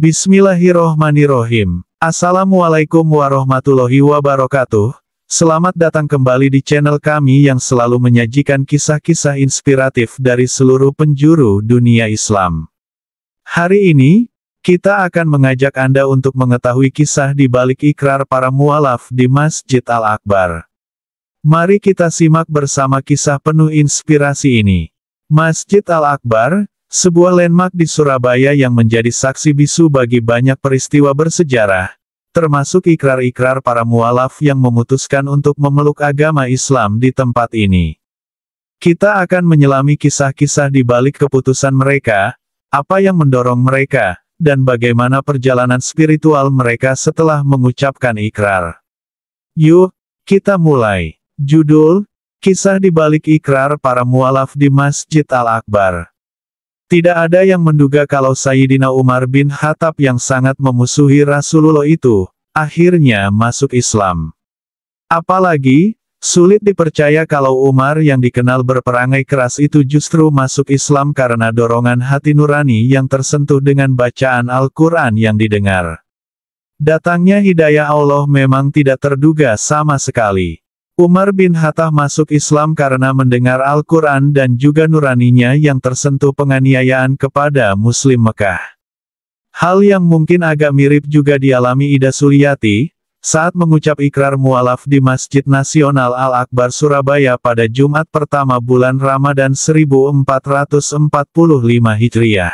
Bismillahirrohmanirrohim. Assalamualaikum warahmatullahi wabarakatuh. Selamat datang kembali di channel kami yang selalu menyajikan kisah-kisah inspiratif dari seluruh penjuru dunia Islam. Hari ini, kita akan mengajak Anda untuk mengetahui kisah di balik ikrar para mualaf di Masjid Al-Akbar. Mari kita simak bersama kisah penuh inspirasi ini. Masjid Al-Akbar, sebuah landmark di Surabaya yang menjadi saksi bisu bagi banyak peristiwa bersejarah, termasuk ikrar-ikrar para mualaf yang memutuskan untuk memeluk agama Islam di tempat ini. Kita akan menyelami kisah-kisah di balik keputusan mereka, apa yang mendorong mereka, dan bagaimana perjalanan spiritual mereka setelah mengucapkan ikrar. Yuk, kita mulai. Judul, Kisah di Balik Ikrar Para Mualaf di Masjid Al-Akbar. Tidak ada yang menduga kalau Sayyidina Umar bin Khattab yang sangat memusuhi Rasulullah itu, akhirnya masuk Islam. Apalagi, sulit dipercaya kalau Umar yang dikenal berperangai keras itu justru masuk Islam karena dorongan hati nurani yang tersentuh dengan bacaan Al-Quran yang didengar. Datangnya hidayah Allah memang tidak terduga sama sekali. Umar bin Hattah masuk Islam karena mendengar Al-Quran dan juga nuraninya yang tersentuh penganiayaan kepada Muslim Mekah. Hal yang mungkin agak mirip juga dialami Ida Suliyati saat mengucap ikrar mualaf di Masjid Nasional Al-Akbar Surabaya pada Jumat pertama bulan Ramadan 1445 Hijriah.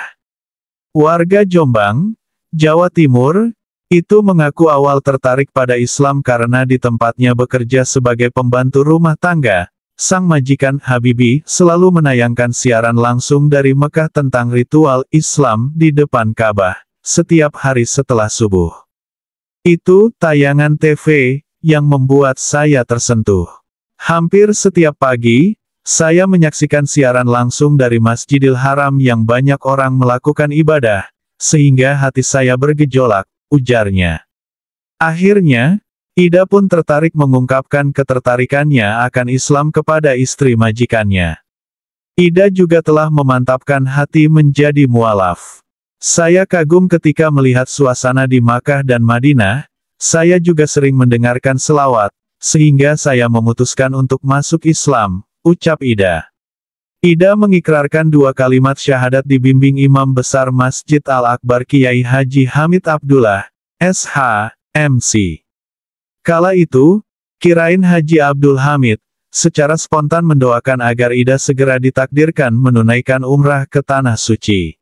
Warga Jombang, Jawa Timur, itu mengaku awal tertarik pada Islam karena di tempatnya bekerja sebagai pembantu rumah tangga. Sang majikan, Habibi, selalu menayangkan siaran langsung dari Mekah tentang ritual Islam di depan Ka'bah, setiap hari setelah subuh. Itu tayangan TV yang membuat saya tersentuh. Hampir setiap pagi, saya menyaksikan siaran langsung dari Masjidil Haram yang banyak orang melakukan ibadah, sehingga hati saya bergejolak, ujarnya. Akhirnya, Ida pun tertarik mengungkapkan ketertarikannya akan Islam kepada istri majikannya. Ida juga telah memantapkan hati menjadi mualaf. Saya kagum ketika melihat suasana di Makkah dan Madinah, saya juga sering mendengarkan selawat, sehingga saya memutuskan untuk masuk Islam, ucap Ida. Ida mengikrarkan dua kalimat syahadat di bimbing Imam Besar Masjid Al-Akbar Kiai Haji Hamid Abdullah, SH, MC. Kala itu, kirain Haji Abdul Hamid, secara spontan mendoakan agar Ida segera ditakdirkan menunaikan umrah ke Tanah Suci.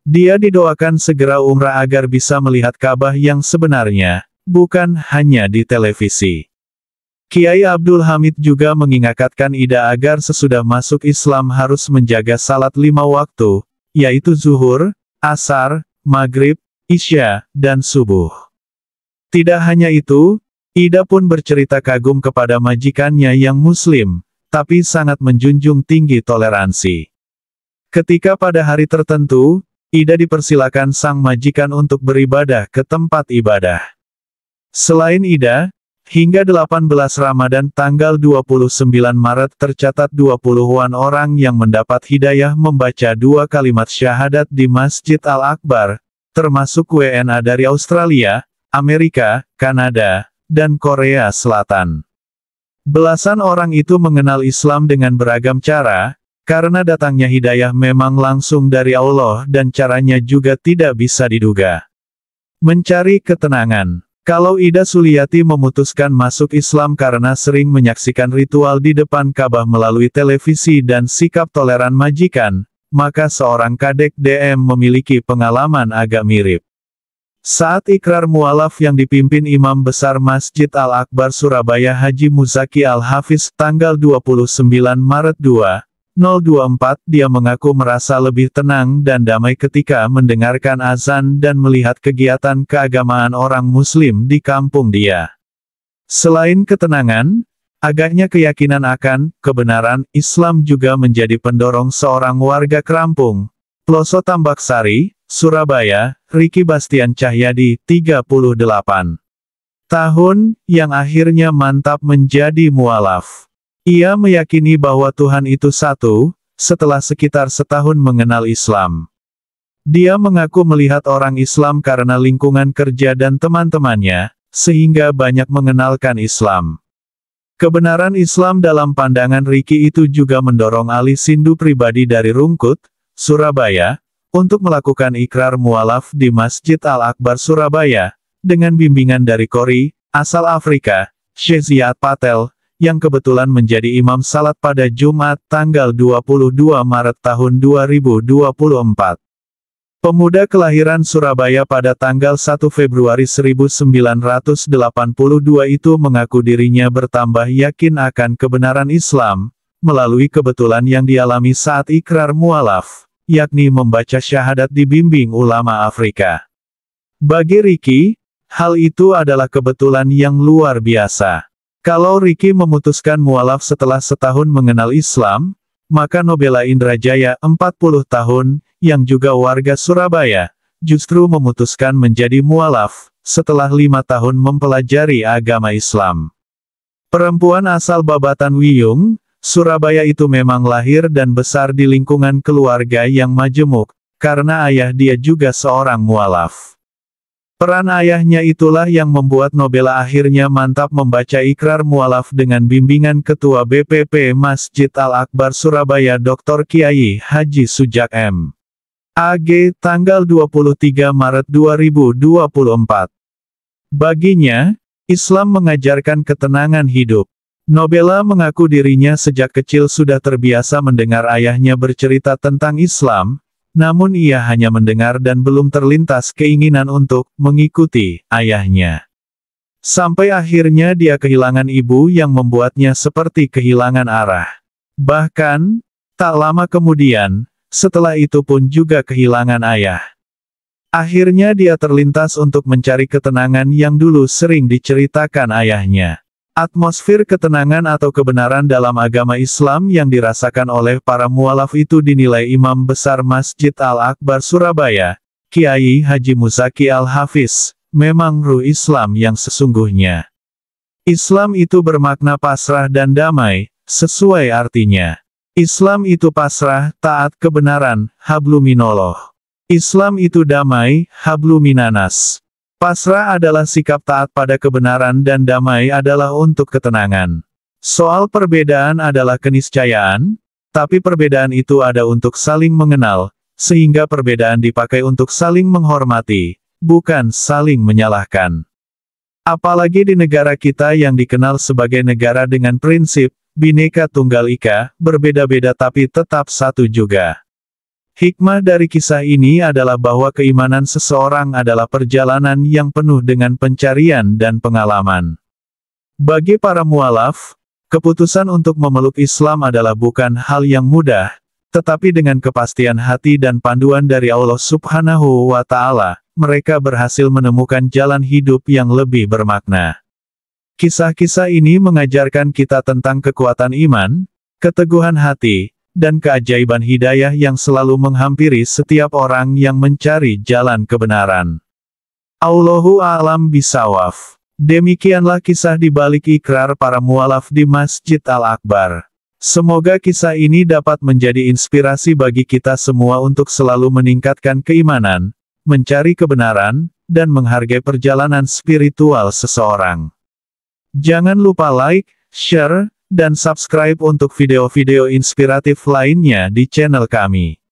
Dia didoakan segera umrah agar bisa melihat Ka'bah yang sebenarnya, bukan hanya di televisi. Kiai Abdul Hamid juga mengingatkan Ida agar sesudah masuk Islam harus menjaga salat lima waktu, yaitu zuhur, asar, maghrib, isya, dan subuh. Tidak hanya itu, Ida pun bercerita kagum kepada majikannya yang muslim, tapi sangat menjunjung tinggi toleransi. Ketika pada hari tertentu, Ida dipersilakan sang majikan untuk beribadah ke tempat ibadah. Selain Ida, Hingga 18 Ramadan tanggal 29 Maret tercatat 20-an orang yang mendapat hidayah membaca dua kalimat syahadat di Masjid Al-Akbar, termasuk WNA dari Australia, Amerika, Kanada, dan Korea Selatan. Belasan orang itu mengenal Islam dengan beragam cara, karena datangnya hidayah memang langsung dari Allah dan caranya juga tidak bisa diduga. Mencari ketenangan kalau Ida Suliati memutuskan masuk Islam karena sering menyaksikan ritual di depan Ka'bah melalui televisi dan sikap toleran majikan, maka seorang kadek DM memiliki pengalaman agak mirip. Saat ikrar mualaf yang dipimpin Imam Besar Masjid Al-Akbar Surabaya Haji Muzaki Al-Hafiz tanggal 29 Maret 2, 024, dia mengaku merasa lebih tenang dan damai ketika mendengarkan azan dan melihat kegiatan keagamaan orang muslim di kampung dia. Selain ketenangan, agaknya keyakinan akan kebenaran Islam juga menjadi pendorong seorang warga kerampung, Ploso Tambaksari, Surabaya, Riki Bastian Cahyadi, 38 tahun, yang akhirnya mantap menjadi mualaf. Ia meyakini bahwa Tuhan itu satu, setelah sekitar setahun mengenal Islam. Dia mengaku melihat orang Islam karena lingkungan kerja dan teman-temannya, sehingga banyak mengenalkan Islam. Kebenaran Islam dalam pandangan Riki itu juga mendorong Ali Sindu pribadi dari Rungkut, Surabaya, untuk melakukan ikrar mualaf di Masjid Al-Akbar Surabaya, dengan bimbingan dari Kori, asal Afrika, Sheziat Patel, yang kebetulan menjadi imam salat pada Jumat tanggal 22 Maret tahun 2024. Pemuda kelahiran Surabaya pada tanggal 1 Februari 1982 itu mengaku dirinya bertambah yakin akan kebenaran Islam, melalui kebetulan yang dialami saat ikrar mualaf, yakni membaca syahadat di bimbing ulama Afrika. Bagi Riki, hal itu adalah kebetulan yang luar biasa. Kalau Ricky memutuskan mualaf setelah setahun mengenal Islam, maka Nobela Indrajaya 40 tahun, yang juga warga Surabaya, justru memutuskan menjadi mualaf, setelah lima tahun mempelajari agama Islam. Perempuan asal Babatan Wiyung, Surabaya itu memang lahir dan besar di lingkungan keluarga yang majemuk, karena ayah dia juga seorang mualaf. Peran ayahnya itulah yang membuat Nobela akhirnya mantap membaca ikrar mualaf dengan bimbingan Ketua BPP Masjid Al-Akbar Surabaya Dr. Kiai Haji Sujak M. AG tanggal 23 Maret 2024. Baginya, Islam mengajarkan ketenangan hidup. Nobela mengaku dirinya sejak kecil sudah terbiasa mendengar ayahnya bercerita tentang Islam, namun ia hanya mendengar dan belum terlintas keinginan untuk mengikuti ayahnya. Sampai akhirnya dia kehilangan ibu yang membuatnya seperti kehilangan arah. Bahkan, tak lama kemudian, setelah itu pun juga kehilangan ayah. Akhirnya dia terlintas untuk mencari ketenangan yang dulu sering diceritakan ayahnya. Atmosfer ketenangan atau kebenaran dalam agama Islam yang dirasakan oleh para mualaf itu dinilai Imam Besar Masjid Al-Akbar Surabaya, Kiai Haji Musaki Al-Hafiz, memang ruh Islam yang sesungguhnya. Islam itu bermakna pasrah dan damai, sesuai artinya. Islam itu pasrah, taat kebenaran, habluminoloh. Islam itu damai, habluminanas. Pasrah adalah sikap taat pada kebenaran dan damai adalah untuk ketenangan. Soal perbedaan adalah keniscayaan, tapi perbedaan itu ada untuk saling mengenal, sehingga perbedaan dipakai untuk saling menghormati, bukan saling menyalahkan. Apalagi di negara kita yang dikenal sebagai negara dengan prinsip, bineka tunggal ika, berbeda-beda tapi tetap satu juga. Hikmah dari kisah ini adalah bahwa keimanan seseorang adalah perjalanan yang penuh dengan pencarian dan pengalaman. Bagi para mualaf, keputusan untuk memeluk Islam adalah bukan hal yang mudah, tetapi dengan kepastian hati dan panduan dari Allah Subhanahu wa Ta'ala, mereka berhasil menemukan jalan hidup yang lebih bermakna. Kisah-kisah ini mengajarkan kita tentang kekuatan iman, keteguhan hati, dan keajaiban hidayah yang selalu menghampiri setiap orang yang mencari jalan kebenaran. Allahu alam bisawaf. Demikianlah kisah di balik ikrar para mualaf di Masjid Al-Akbar. Semoga kisah ini dapat menjadi inspirasi bagi kita semua untuk selalu meningkatkan keimanan, mencari kebenaran, dan menghargai perjalanan spiritual seseorang. Jangan lupa like, share, dan subscribe untuk video-video inspiratif lainnya di channel kami.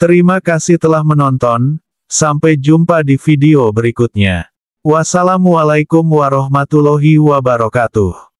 Terima kasih telah menonton, sampai jumpa di video berikutnya. Wassalamualaikum warahmatullahi wabarakatuh.